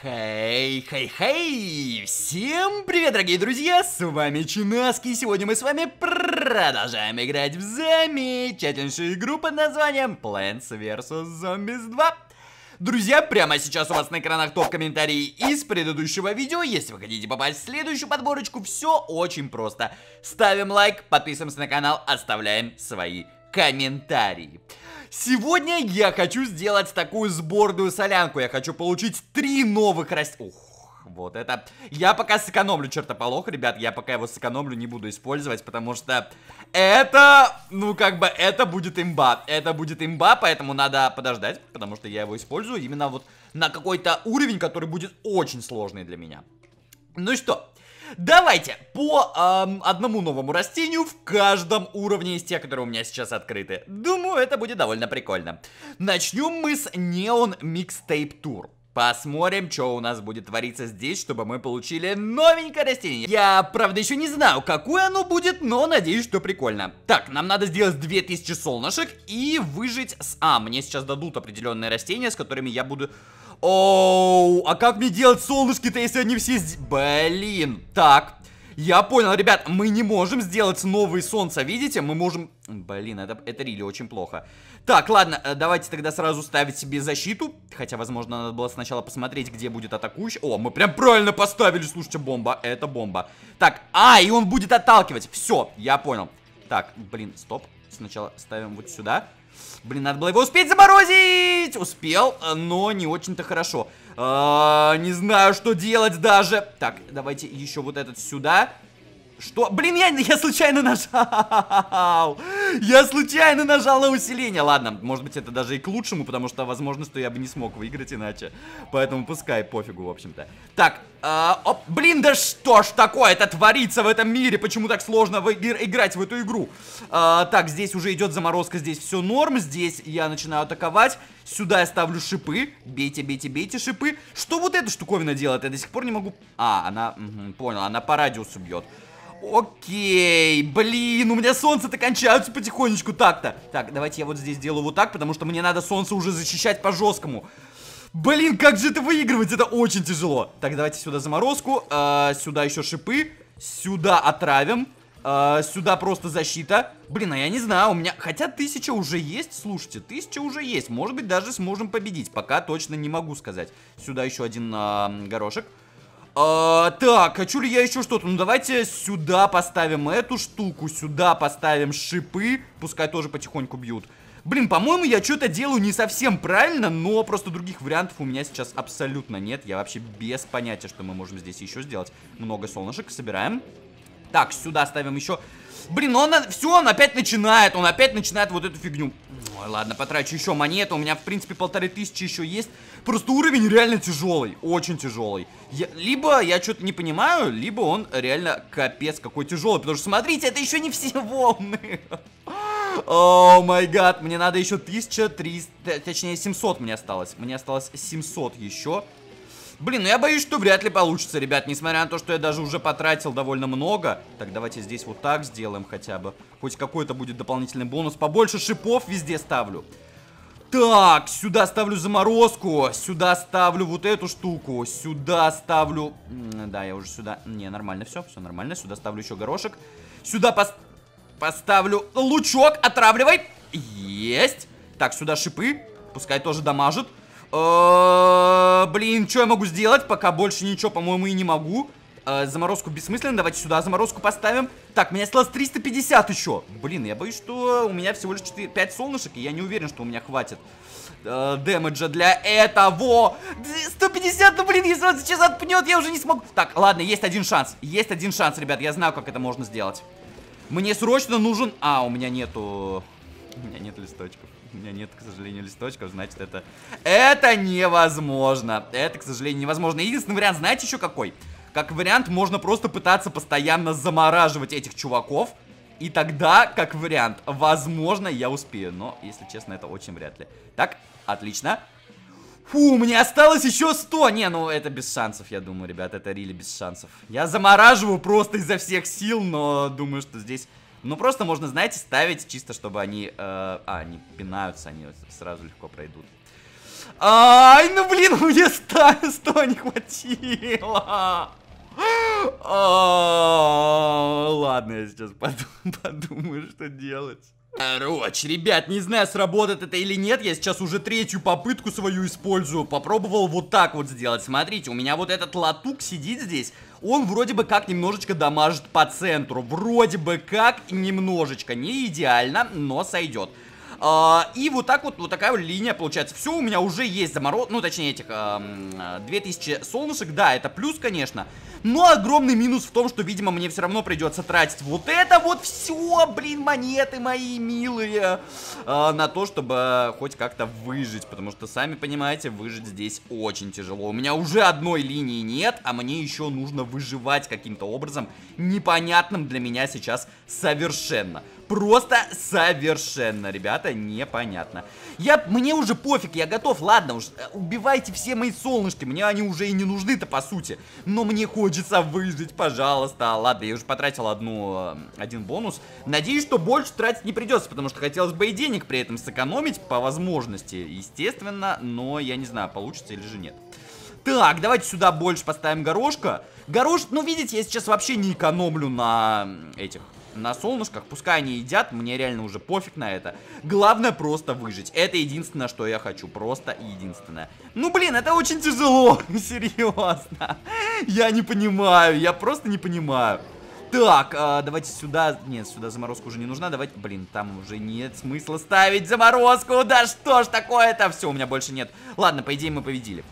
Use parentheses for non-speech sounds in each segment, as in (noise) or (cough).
Хей, хей, хей! Всем привет, дорогие друзья! С вами Чинаски, и сегодня мы с вами продолжаем играть в замечательную игру под названием Plants vs. Zombies 2. Друзья, прямо сейчас у вас на экранах топ-комментарии из предыдущего видео. Если вы хотите попасть в следующую подборочку, все очень просто. Ставим лайк, подписываемся на канал, оставляем свои комментарии. Сегодня я хочу сделать такую сборную солянку. Я хочу получить три новых растения. Вот это... Я пока сэкономлю чертополох, ребят. Я пока его сэкономлю, не буду использовать, потому что это... Ну, как бы, это будет имба. Это будет имба, поэтому надо подождать, потому что я его использую именно вот на какой-то уровень, который будет очень сложный для меня. Ну что, Давайте по эм, одному новому растению в каждом уровне из тех, которые у меня сейчас открыты. Думаю, это будет довольно прикольно. Начнем мы с Neon Mixtape Tour. Посмотрим, что у нас будет твориться здесь, чтобы мы получили новенькое растение. Я, правда, еще не знаю, какое оно будет, но надеюсь, что прикольно. Так, нам надо сделать 2000 солнышек и выжить с... А, мне сейчас дадут определенные растения, с которыми я буду Оу, а как мне делать солнышки-то, если они все здесь? Блин. Так, я понял, ребят, мы не можем сделать новые солнца, видите? Мы можем... Блин, это, это рили очень плохо. Так, ладно, э, давайте тогда сразу ставить себе защиту. Хотя, возможно, надо было сначала посмотреть, где будет атакующий. О, мы прям правильно поставили, слушайте, бомба. Это бомба. Так, а, и он будет отталкивать. Все, я понял. Так, блин, стоп. Сначала ставим вот сюда. Блин, надо было его успеть заморозить! Успел, э, но не очень-то хорошо. А, не знаю, что делать даже. Так, давайте еще вот этот сюда. Что? Блин, я, я случайно нажал. Я случайно нажал на усиление. Ладно, может быть, это даже и к лучшему, потому что, возможно, что я бы не смог выиграть иначе. Поэтому пускай, пофигу, в общем-то. Так, э, оп, блин, да что ж такое это творится в этом мире? Почему так сложно в игр, играть в эту игру? Э, так, здесь уже идет заморозка, здесь все норм. Здесь я начинаю атаковать. Сюда я ставлю шипы. Бейте, бейте, бейте шипы. Что вот эта штуковина делает? Я до сих пор не могу... А, она... Угу, понял, она по радиусу бьет. Окей, блин, у меня солнце-то кончаются потихонечку так-то. Так, давайте я вот здесь делаю вот так, потому что мне надо солнце уже защищать по-жесткому. Блин, как же это выигрывать? Это очень тяжело. Так, давайте сюда заморозку, э, сюда еще шипы, сюда отравим, э, сюда просто защита. Блин, а я не знаю, у меня... Хотя тысяча уже есть, слушайте, тысяча уже есть. Может быть, даже сможем победить, пока точно не могу сказать. Сюда еще один э, горошек. А, так, хочу ли я еще что-то? Ну, давайте сюда поставим эту штуку, сюда поставим шипы, пускай тоже потихоньку бьют. Блин, по-моему, я что-то делаю не совсем правильно, но просто других вариантов у меня сейчас абсолютно нет. Я вообще без понятия, что мы можем здесь еще сделать. Много солнышек собираем. Так, сюда ставим еще Блин, ну он, э, все, он опять начинает, он опять начинает вот эту фигню. Ой, ладно, потрачу еще монету, у меня, в принципе, полторы тысячи еще есть. Просто уровень реально тяжелый, очень тяжелый. Я, либо я что-то не понимаю, либо он реально капец какой тяжелый, потому что, смотрите, это еще не все волны. О май гад, мне надо еще 1300, точнее 700 мне осталось. Мне осталось 700 еще. Блин, ну я боюсь, что вряд ли получится, ребят, несмотря на то, что я даже уже потратил довольно много. Так, давайте здесь вот так сделаем хотя бы. Хоть какой-то будет дополнительный бонус. Побольше шипов везде ставлю. Так, сюда ставлю заморозку, сюда ставлю вот эту штуку, сюда ставлю... Да, я уже сюда... Не, нормально все, все нормально. Сюда ставлю еще горошек. Сюда пос... поставлю лучок, отравливай. Есть. Так, сюда шипы, пускай тоже дамажит. Э, блин, что я могу сделать? Пока больше ничего, по-моему, и не могу. Э, заморозку бессмысленно, давайте сюда заморозку поставим. Так, у меня осталось 350 еще. Блин, я боюсь, что у меня всего лишь 4, 5 солнышек, и я не уверен, что у меня хватит э, дэмэджа для этого. 150, ну блин, если он сейчас отпнет, я уже не смогу. Так, ладно, есть один шанс. Есть один шанс, ребят, я знаю, как это можно сделать. Мне срочно нужен... А, у меня нету... У меня нет листочков. У меня нет, к сожалению, листочков, значит, это... Это невозможно! Это, к сожалению, невозможно. Единственный вариант, знаете еще какой? Как вариант, можно просто пытаться постоянно замораживать этих чуваков. И тогда, как вариант, возможно, я успею. Но, если честно, это очень вряд ли. Так, отлично. Фу, мне осталось еще 100. Не, ну это без шансов, я думаю, ребят. Это рили без шансов. Я замораживаю просто изо всех сил, но думаю, что здесь ну, просто можно, знаете, ставить чисто, чтобы они... Э, а, они пинаются, они сразу легко пройдут. Ай, ну блин, (laughs) мне 100, 100 не хватило. А, ладно, я сейчас (laughs) подумаю, что делать. Короче, ребят, не знаю, сработает это или нет, я сейчас уже третью попытку свою использую. Попробовал вот так вот сделать. Смотрите, у меня вот этот латук сидит здесь, он вроде бы как немножечко дамажит по центру. Вроде бы как немножечко, не идеально, но сойдет. А, и вот так вот, вот такая вот линия получается. Все, у меня уже есть замороз, ну точнее этих, э, 2000 солнышек, да, это плюс, конечно. Но огромный минус в том, что, видимо, мне все равно придется тратить вот это вот все, блин, монеты мои милые, э, на то, чтобы хоть как-то выжить. Потому что, сами понимаете, выжить здесь очень тяжело. У меня уже одной линии нет, а мне еще нужно выживать каким-то образом, непонятным для меня сейчас совершенно просто совершенно, ребята, непонятно. Я, мне уже пофиг, я готов, ладно уж, э, убивайте все мои солнышки, мне они уже и не нужны-то по сути. Но мне хочется выжить, пожалуйста. Ладно, я уже потратил одну, э, один бонус. Надеюсь, что больше тратить не придется, потому что хотелось бы и денег при этом сэкономить по возможности, естественно, но я не знаю, получится или же нет. Так, давайте сюда больше поставим горошка. Горош, ну видите, я сейчас вообще не экономлю на этих на солнышках, пускай они едят, мне реально уже пофиг на это. Главное просто выжить. Это единственное, что я хочу, просто единственное. Ну, блин, это очень тяжело, (laughs) ну, серьезно. Я не понимаю, я просто не понимаю. Так, э, давайте сюда... Нет, сюда заморозка уже не нужна. Давайте... Блин, там уже нет смысла ставить заморозку. Да что ж такое-то? Все, у меня больше нет. Ладно, по идее мы победили.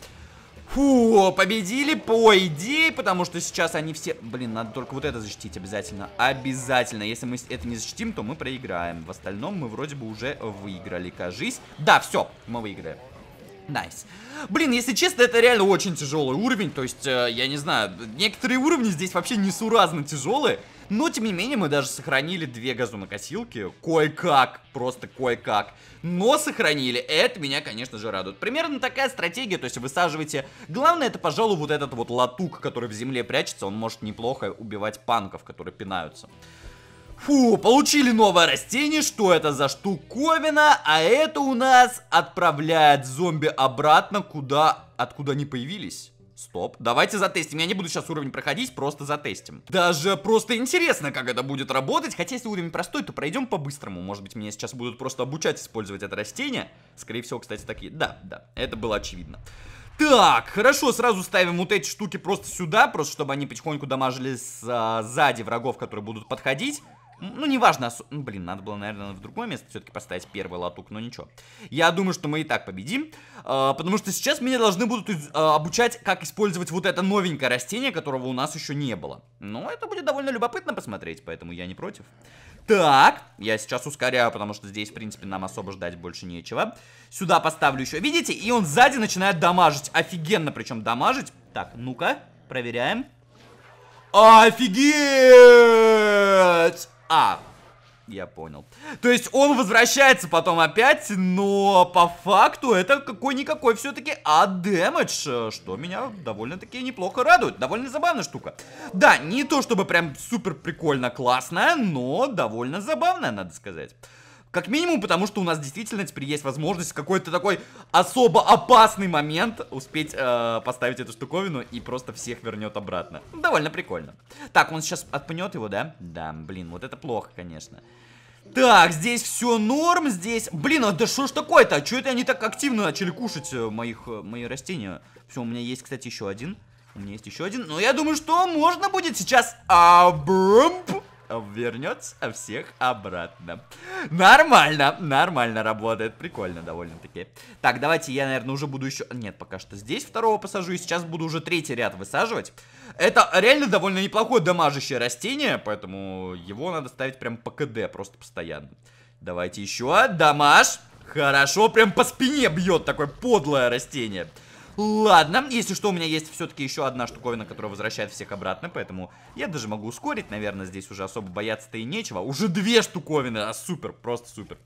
Фу, победили по идее, потому что сейчас они все... Блин, надо только вот это защитить обязательно. Обязательно. Если мы это не защитим, то мы проиграем. В остальном мы вроде бы уже выиграли, кажись. Да, все, мы выиграли. Найс. Nice. Блин, если честно, это реально очень тяжелый уровень. То есть, э, я не знаю, некоторые уровни здесь вообще несуразно тяжелые. Но, тем не менее, мы даже сохранили две газонокосилки. Кое-как, просто кое-как. Но сохранили. Это меня, конечно же, радует. Примерно такая стратегия, то есть высаживаете... Главное, это, пожалуй, вот этот вот латук, который в земле прячется. Он может неплохо убивать панков, которые пинаются. Фу, получили новое растение, что это за штуковина, а это у нас отправляет зомби обратно, куда, откуда они появились. Стоп, давайте затестим. Я не буду сейчас уровень проходить, просто затестим. Даже просто интересно, как это будет работать. Хотя, если уровень простой, то пройдем по-быстрому. Может быть, меня сейчас будут просто обучать использовать это растение. Скорее всего, кстати, такие. Да, да, это было очевидно. Так, хорошо, сразу ставим вот эти штуки просто сюда, просто чтобы они потихоньку дамажили а, сзади врагов, которые будут подходить. Ну, неважно, ос... Ну, блин, надо было, наверное, в другое место все-таки поставить первый латук, но ничего. Я думаю, что мы и так победим, э, потому что сейчас меня должны будут э, обучать, как использовать вот это новенькое растение, которого у нас еще не было. Но ну, это будет довольно любопытно посмотреть, поэтому я не против. Так, я сейчас ускоряю, потому что здесь, в принципе, нам особо ждать больше нечего. Сюда поставлю еще, видите, и он сзади начинает дамажить, офигенно причем дамажить. Так, ну-ка, проверяем. Офигеть! А, я понял. То есть он возвращается потом опять, но по факту это какой-никакой все-таки ад-дэмэдж, э, что меня довольно-таки неплохо радует. Довольно забавная штука. Да, не то чтобы прям супер прикольно классная, но довольно забавная, надо сказать. Как минимум, потому что у нас действительно теперь есть возможность какой-то такой особо опасный момент успеть э, поставить эту штуковину и просто всех вернет обратно. Довольно прикольно. Так, он сейчас отпнет его, да? Да, блин, вот это плохо, конечно. Так, здесь все норм, здесь... Блин, а да что ж такое-то? А Чего это они так активно начали кушать э, моих, э, мои растения? Все, у меня есть, кстати, еще один. У меня есть еще один. Но я думаю, что можно будет сейчас... Абрумп! вернется всех обратно. Нормально, нормально работает. Прикольно довольно-таки. Так, давайте я, наверное, уже буду еще... Нет, пока что здесь второго посажу, и сейчас буду уже третий ряд высаживать. Это реально довольно неплохое дамажащее растение, поэтому его надо ставить прям по КД, просто постоянно. Давайте еще. Дамаж. Хорошо, прям по спине бьет такое подлое Растение. Ладно, если что, у меня есть все-таки еще одна штуковина, которая возвращает всех обратно, поэтому я даже могу ускорить, наверное, здесь уже особо бояться-то и нечего. Уже две штуковины, а супер, просто супер.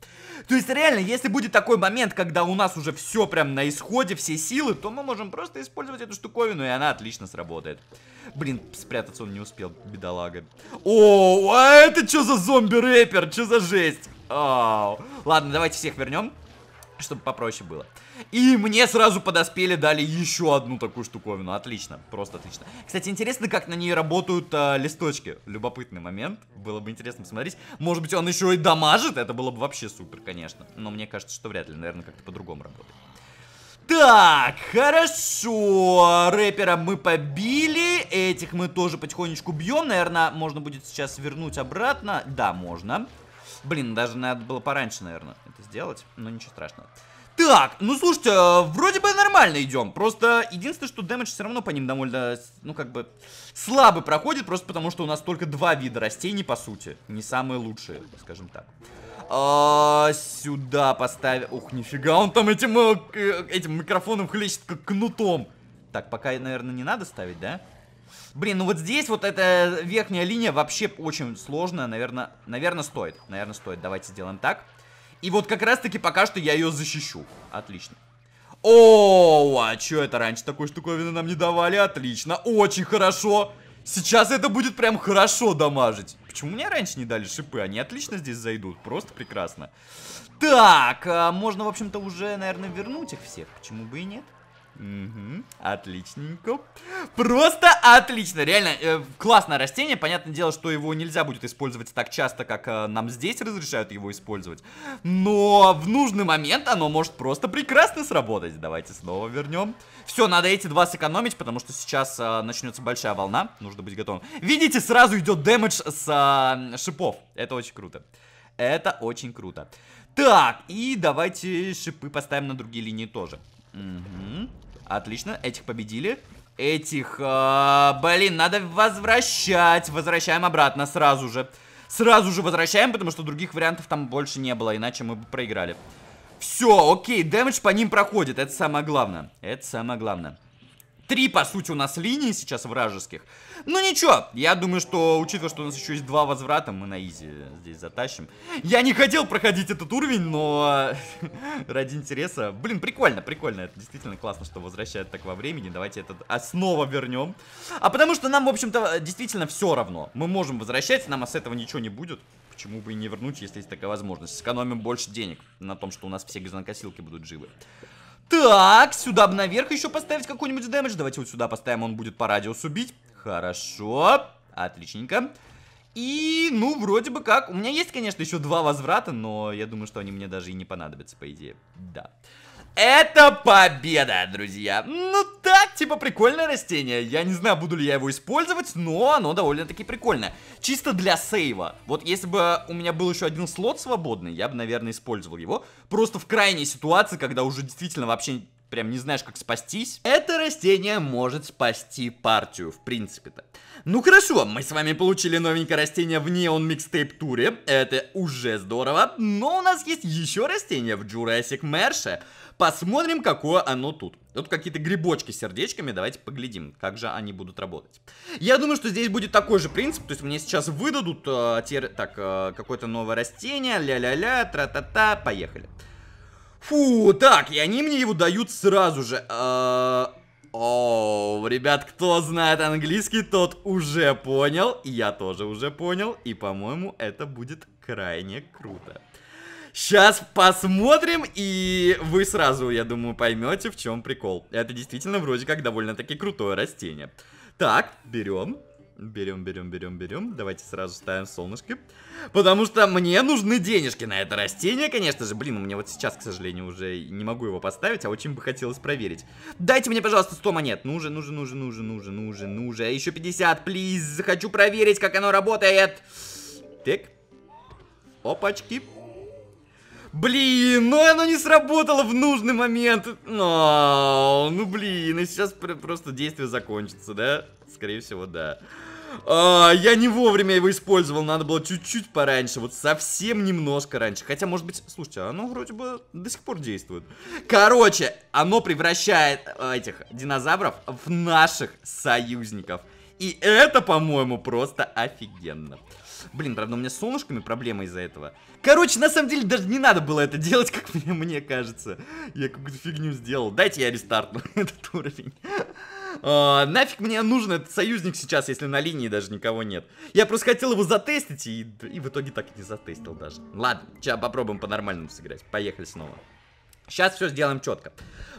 То есть реально, если будет такой момент, когда у нас уже все прям на исходе, все силы, то мы можем просто использовать эту штуковину, и она отлично сработает. Блин, спрятаться он не успел, бедолага. О, а это что за зомби-рэпер? Что за жесть? Ау. Ладно, давайте всех вернем, чтобы попроще было. И мне сразу подоспели, дали еще одну такую штуковину. Отлично, просто отлично. Кстати, интересно, как на ней работают а, листочки. Любопытный момент. Было бы интересно посмотреть. Может быть, он еще и дамажит? Это было бы вообще супер, конечно. Но мне кажется, что вряд ли. Наверное, как-то по-другому работает. Так, хорошо, рэпера мы побили, этих мы тоже потихонечку бьем, наверное, можно будет сейчас вернуть обратно, да, можно. Блин, даже надо было пораньше, наверное, это сделать, но ничего страшного. Так, ну слушайте, э, вроде бы нормально идем. Просто единственное, что дэмэдж все равно по ним довольно, ну как бы, слабо проходит. Просто потому, что у нас только два вида растений, по сути. Не самые лучшие, скажем так. А, сюда поставим... Ух, нифига, он там этим, э, э, этим микрофоном хлещет как кнутом. Так, пока, наверное, не надо ставить, да? Блин, ну вот здесь вот эта верхняя линия вообще очень сложная. Наверное, наверное стоит. Наверное, стоит. Давайте сделаем Так. И вот как раз-таки пока что я ее защищу. Отлично. О, а что это раньше такой штуковины нам не давали? Отлично, очень хорошо. Сейчас это будет прям хорошо дамажить. Почему мне раньше не дали шипы? Они отлично здесь зайдут, просто прекрасно. Так, а можно, в общем-то, уже, наверное, вернуть их всех. Почему бы и нет? Угу, отличненько. Просто отлично, реально, э, классное растение. Понятное дело, что его нельзя будет использовать так часто, как э, нам здесь разрешают его использовать. Но в нужный момент оно может просто прекрасно сработать. Давайте снова вернем. Все, надо эти два сэкономить, потому что сейчас э, начнется большая волна. Нужно быть готовым. Видите, сразу идет дэмэдж с э, шипов. Это очень круто. Это очень круто. Так, и давайте шипы поставим на другие линии тоже. Угу. Отлично, этих победили. Этих, а, блин, надо возвращать. Возвращаем обратно сразу же. Сразу же возвращаем, потому что других вариантов там больше не было, иначе мы бы проиграли. Все, окей, дэмэдж по ним проходит, это самое главное. Это самое главное. Три, по сути, у нас линии сейчас вражеских. Ну ничего, я думаю, что, учитывая, что у нас еще есть два возврата, мы на изи здесь затащим. Я не хотел проходить этот уровень, но (laughs) ради интереса... Блин, прикольно, прикольно. Это действительно классно, что возвращают так во времени. Давайте этот а, снова вернем. А потому что нам, в общем-то, действительно все равно. Мы можем возвращаться, нам с этого ничего не будет. Почему бы и не вернуть, если есть такая возможность. Сэкономим больше денег на том, что у нас все газонокосилки будут живы. Так, сюда бы наверх еще поставить какой-нибудь дэмэдж. Давайте вот сюда поставим, он будет по радиусу бить. Хорошо. Отличненько. И, ну, вроде бы как. У меня есть, конечно, еще два возврата, но я думаю, что они мне даже и не понадобятся, по идее. Да. Это победа, друзья. Ну так, типа прикольное растение. Я не знаю, буду ли я его использовать, но оно довольно-таки прикольное. Чисто для сейва. Вот если бы у меня был еще один слот свободный, я бы, наверное, использовал его. Просто в крайней ситуации, когда уже действительно вообще прям не знаешь, как спастись. Это растение может спасти партию, в принципе-то. Ну хорошо, мы с вами получили новенькое растение в неон микстейп туре, это уже здорово, но у нас есть еще растение в Jurassic Мерше. Посмотрим, какое оно тут. Тут какие-то грибочки с сердечками, давайте поглядим, как же они будут работать. Я думаю, что здесь будет такой же принцип, то есть мне сейчас выдадут э, те, так, э, какое-то новое растение, ля-ля-ля, тра-та-та, поехали. Фу, так, и они мне его дают сразу же. Э -э Оу, ребят, кто знает английский, тот уже понял, и я тоже уже понял, и, по-моему, это будет крайне круто. Сейчас посмотрим, и вы сразу, я думаю, поймете, в чем прикол. Это действительно вроде как довольно-таки крутое растение. Так, берем, Берем, берем, берем, берем. Давайте сразу ставим солнышки. Потому что мне нужны денежки на это растение, конечно же. Блин, у меня вот сейчас, к сожалению, уже не могу его поставить, а очень бы хотелось проверить. Дайте мне, пожалуйста, 100 монет. Ну же, ну же, ну же, ну же, ну ну ну а Еще 50, плиз. Хочу проверить, как оно работает. Так. Опачки. Блин, ну оно не сработало в нужный момент. Но, ну блин, и сейчас просто действие закончится, да? Скорее всего, да. А, я не вовремя его использовал, надо было чуть-чуть пораньше, вот совсем немножко раньше. Хотя, может быть, слушайте, оно вроде бы до сих пор действует. Короче, оно превращает а, этих динозавров в наших союзников. И это, по-моему, просто офигенно. Блин, правда, у меня с солнышками проблема из-за этого. Короче, на самом деле даже не надо было это делать, (laughs) как мне, мне кажется. Я какую-то фигню сделал. Дайте я рестартну (laughs) этот уровень. Э, нафиг мне нужен этот союзник сейчас, если на линии даже никого нет. Я просто хотел его затестить и, и в итоге так и не затестил даже. Ладно, сейчас попробуем по-нормальному сыграть. Поехали снова. Сейчас все сделаем четко.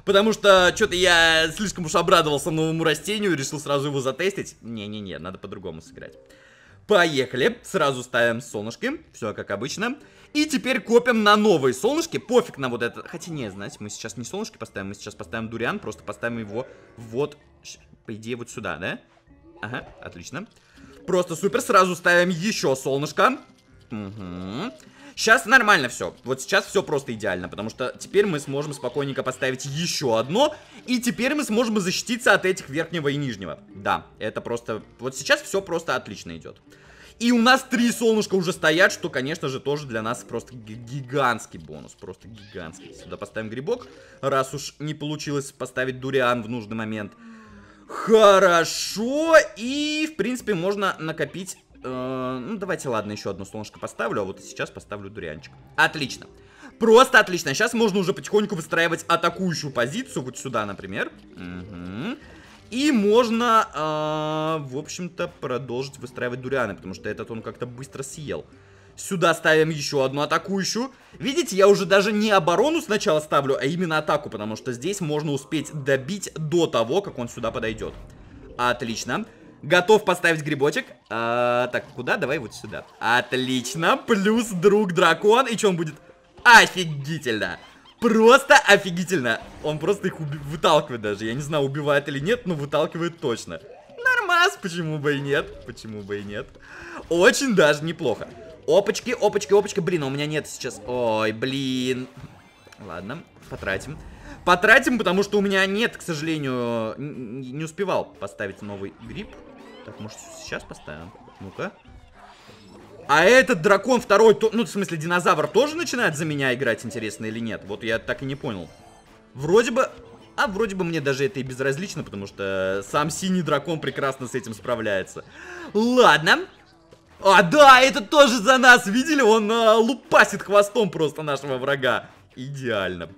Потому что что-то я слишком уж обрадовался новому растению и решил сразу его затестить. Не-не-не, надо по-другому сыграть. Поехали. Сразу ставим солнышки. Все как обычно. И теперь копим на новые солнышки. Пофиг на вот это. Хотя не, знаете, мы сейчас не солнышки поставим, мы сейчас поставим дуриан, просто поставим его вот по идее, вот сюда, да? Ага, отлично. Просто супер, сразу ставим еще солнышко. Угу. Сейчас нормально все. Вот сейчас все просто идеально, потому что теперь мы сможем спокойненько поставить еще одно, и теперь мы сможем защититься от этих верхнего и нижнего. Да, это просто... Вот сейчас все просто отлично идет. И у нас три солнышка уже стоят, что, конечно же, тоже для нас просто гигантский бонус. Просто гигантский. Сюда поставим грибок, раз уж не получилось поставить дуриан в нужный момент. Хорошо, и, в принципе, можно накопить... Э, ну, давайте, ладно, еще одно солнышко поставлю, а вот сейчас поставлю дурианчик. Отлично. Просто отлично. Сейчас можно уже потихоньку выстраивать атакующую позицию, вот сюда, например. Угу. И можно, э, в общем-то, продолжить выстраивать дурианы, потому что этот он как-то быстро съел. Сюда ставим еще одну атакующую. Видите, я уже даже не оборону сначала ставлю, а именно атаку, потому что здесь можно успеть добить до того, как он сюда подойдет. Отлично. Готов поставить грибочек. А, так, куда? Давай вот сюда. Отлично. Плюс друг дракон. И что он будет? Офигительно. Просто офигительно. Он просто их выталкивает даже. Я не знаю, убивает или нет, но выталкивает точно. Нормас, почему бы и нет? Почему бы и нет? Очень даже неплохо. Опачки, опачки, опачки. Блин, а у меня нет сейчас... Ой, блин. Ладно, потратим. Потратим, потому что у меня нет, к сожалению, не успевал поставить новый гриб. Так, может, сейчас поставим? Ну-ка. А этот дракон второй, ну, в смысле, динозавр тоже начинает за меня играть, интересно или нет? Вот я так и не понял. Вроде бы... А вроде бы мне даже это и безразлично, потому что сам синий дракон прекрасно с этим справляется. Ладно. А, да, это тоже за нас, видели? Он а, лупасит хвостом просто нашего врага. Идеально.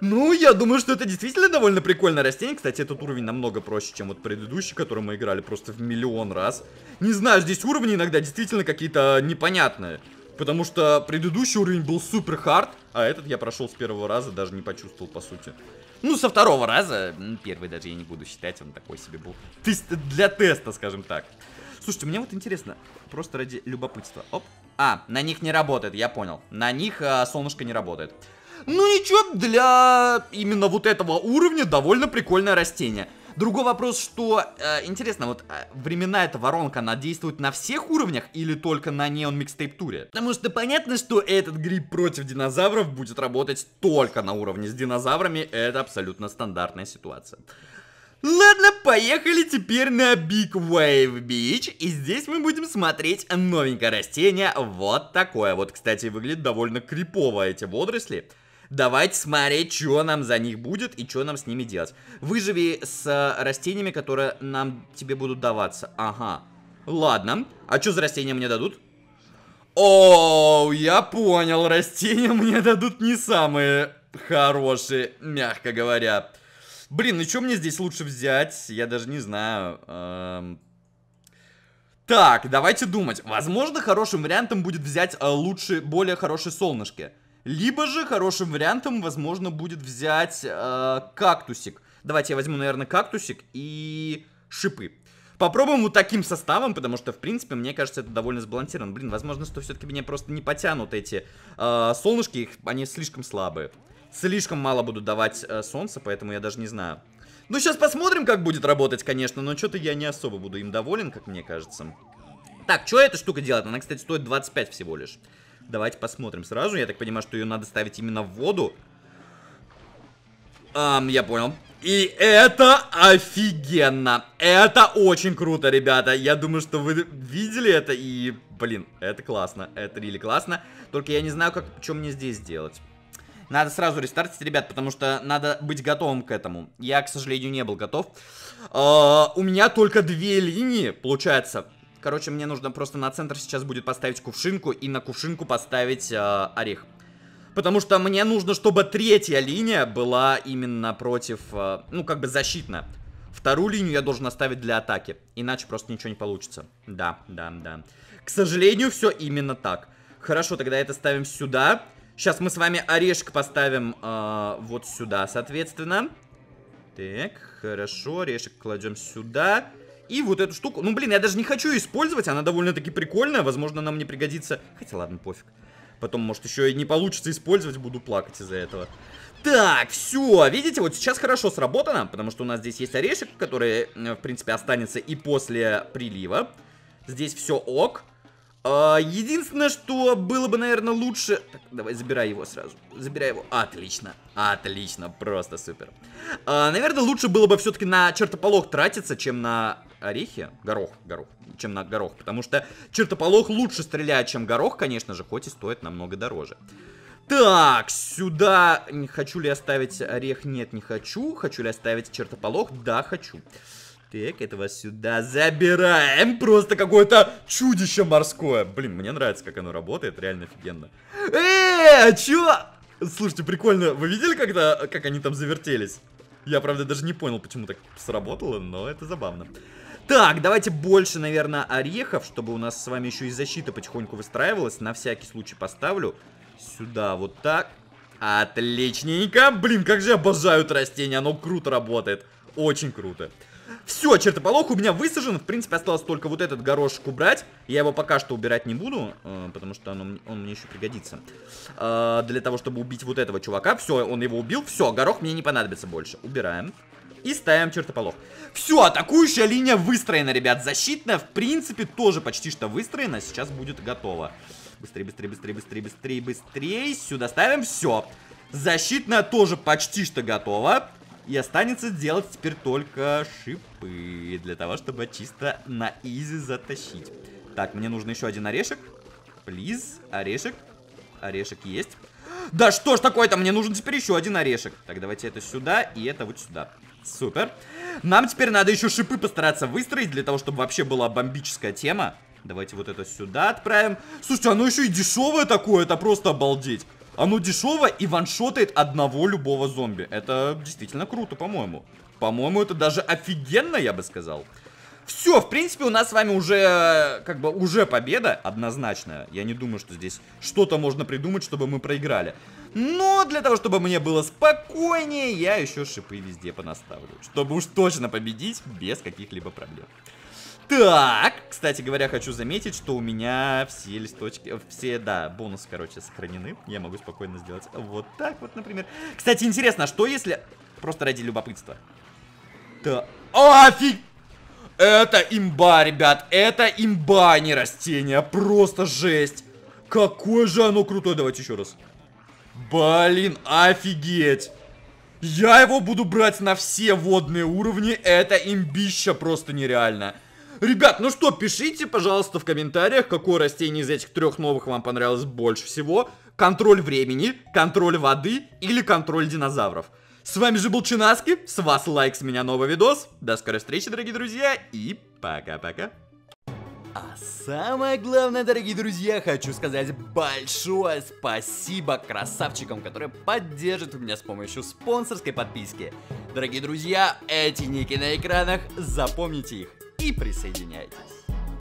Ну, я думаю, что это действительно довольно прикольное растение. Кстати, этот уровень намного проще, чем вот предыдущий, который мы играли просто в миллион раз. Не знаю, здесь уровни иногда действительно какие-то непонятные. Потому что предыдущий уровень был супер хард, а этот я прошел с первого раза, даже не почувствовал, по сути. Ну, со второго раза, первый даже я не буду считать, он такой себе был. Тест для теста, скажем так. Слушайте, мне вот интересно, просто ради любопытства. Оп. А, на них не работает, я понял. На них э, солнышко не работает. Ну ничего, для именно вот этого уровня довольно прикольное растение. Другой вопрос, что э, интересно, вот э, времена эта воронка, она действует на всех уровнях или только на неон микстейп туре? Потому что понятно, что этот гриб против динозавров будет работать только на уровне с динозаврами, это абсолютно стандартная ситуация. Ладно, поехали теперь на Big Wave Beach, и здесь мы будем смотреть новенькое растение, вот такое. Вот, кстати, выглядит довольно крипово эти водоросли. Давайте смотреть, что нам за них будет и что нам с ними делать. Выживи с э, растениями, которые нам тебе будут даваться. Ага. Ладно. А что за растения мне дадут? О, я понял. Растения мне дадут не самые хорошие, мягко говоря. Блин, ну что мне здесь лучше взять? Я даже не знаю. Эм... Так, давайте думать. Возможно, хорошим вариантом будет взять э, лучше, более хорошие солнышки. Либо же хорошим вариантом, возможно, будет взять э, кактусик. Давайте я возьму, наверное, кактусик и шипы. Попробуем вот таким составом, потому что, в принципе, мне кажется, это довольно сбалансировано. Блин, возможно, что все-таки меня просто не потянут эти э, солнышки, их, они слишком слабые слишком мало буду давать э, солнца, поэтому я даже не знаю. Ну, сейчас посмотрим, как будет работать, конечно, но что-то я не особо буду им доволен, как мне кажется. Так, что эта штука делает? Она, кстати, стоит 25 всего лишь. Давайте посмотрим сразу. Я так понимаю, что ее надо ставить именно в воду. Эм, я понял. И это офигенно. Это очень круто, ребята. Я думаю, что вы видели это и... Блин, это классно. Это рили really классно. Только я не знаю, как, что мне здесь делать. Надо сразу рестартить, ребят, потому что надо быть готовым к этому. Я, к сожалению, не был готов. А, у меня только две линии, получается. Короче, мне нужно просто на центр сейчас будет поставить кувшинку и на кувшинку поставить а, орех. Потому что мне нужно, чтобы третья линия была именно против, а, ну, как бы защитная. Вторую линию я должен оставить для атаки, иначе просто ничего не получится. Да, да, да. К сожалению, все именно так. Хорошо, тогда это ставим сюда. Сейчас мы с вами орешек поставим э, вот сюда, соответственно. Так, хорошо, орешек кладем сюда. И вот эту штуку, ну блин, я даже не хочу использовать, она довольно-таки прикольная, возможно нам не пригодится. Хотя ладно, пофиг. Потом, может, еще и не получится использовать, буду плакать из-за этого. Так, все, видите, вот сейчас хорошо сработано, потому что у нас здесь есть орешек, который, э, в принципе, останется и после прилива. Здесь все ок. А, единственное, что было бы, наверное, лучше... Так, давай, забирай его сразу. Забирай его. Отлично. Отлично. Просто супер. А, наверное, лучше было бы все-таки на чертополох тратиться, чем на орехи. Горох. Горох. Чем на горох. Потому что чертополох лучше стреляет, чем горох, конечно же, хоть и стоит намного дороже. Так, сюда... Не Хочу ли оставить орех? Нет, не хочу. Хочу ли оставить чертополох? Да, хочу. Хочу. Так, этого сюда забираем. Просто какое-то чудище морское. Блин, мне нравится, как оно работает. Реально офигенно. Эээ, а чё? Слушайте, прикольно. Вы видели, когда, как они там завертелись? Я, правда, даже не понял, почему так сработало, но это забавно. Так, давайте больше, наверное, орехов, чтобы у нас с вами еще и защита потихоньку выстраивалась. На всякий случай поставлю сюда вот так. Отличненько. Блин, как же обожают растения, оно круто работает. Очень круто. Все, чертополох у меня высажен. В принципе, осталось только вот этот горошек убрать. Я его пока что убирать не буду, э, потому что оно, он мне еще пригодится. Э, для того, чтобы убить вот этого чувака. Все, он его убил. Все, горох мне не понадобится больше. Убираем. И ставим чертополох. Все, атакующая линия выстроена, ребят. Защитная, в принципе, тоже почти что выстроена. Сейчас будет готова. Быстрее, быстрее, быстрее, быстрее, быстрее, быстрее. Сюда ставим. Все. Защитная тоже почти что готова. И останется делать теперь только шипы, для того, чтобы чисто на изи затащить. Так, мне нужно еще один орешек. Плиз, орешек. Орешек есть. Да что ж такое-то, мне нужен теперь еще один орешек. Так, давайте это сюда и это вот сюда. Супер. Нам теперь надо еще шипы постараться выстроить, для того, чтобы вообще была бомбическая тема. Давайте вот это сюда отправим. Слушайте, оно еще и дешевое такое, это просто обалдеть. Оно дешево и ваншотает одного любого зомби. Это действительно круто, по-моему. По-моему, это даже офигенно, я бы сказал. Все, в принципе, у нас с вами уже, э, как бы, уже победа однозначная. Я не думаю, что здесь что-то можно придумать, чтобы мы проиграли. Но для того, чтобы мне было спокойнее, я еще шипы везде понаставлю. Чтобы уж точно победить без каких-либо проблем. Так, кстати говоря, хочу заметить, что у меня все листочки, все, да, бонусы, короче, сохранены. Я могу спокойно сделать вот так вот, например. Кстати, интересно, а что если... Просто ради любопытства. Да, офиг... Это имба, ребят, это имба, а не растение, просто жесть. Какое же оно крутое, давайте еще раз. Блин, офигеть. Я его буду брать на все водные уровни, это имбища просто нереально. Ребят, ну что, пишите, пожалуйста, в комментариях, какое растение из этих трех новых вам понравилось больше всего. Контроль времени, контроль воды или контроль динозавров. С вами же был Чинаски, с вас лайк, с меня новый видос. До скорой встречи, дорогие друзья, и пока-пока. А самое главное, дорогие друзья, хочу сказать большое спасибо красавчикам, которые поддержат меня с помощью спонсорской подписки. Дорогие друзья, эти ники на экранах, запомните их и присоединяйтесь.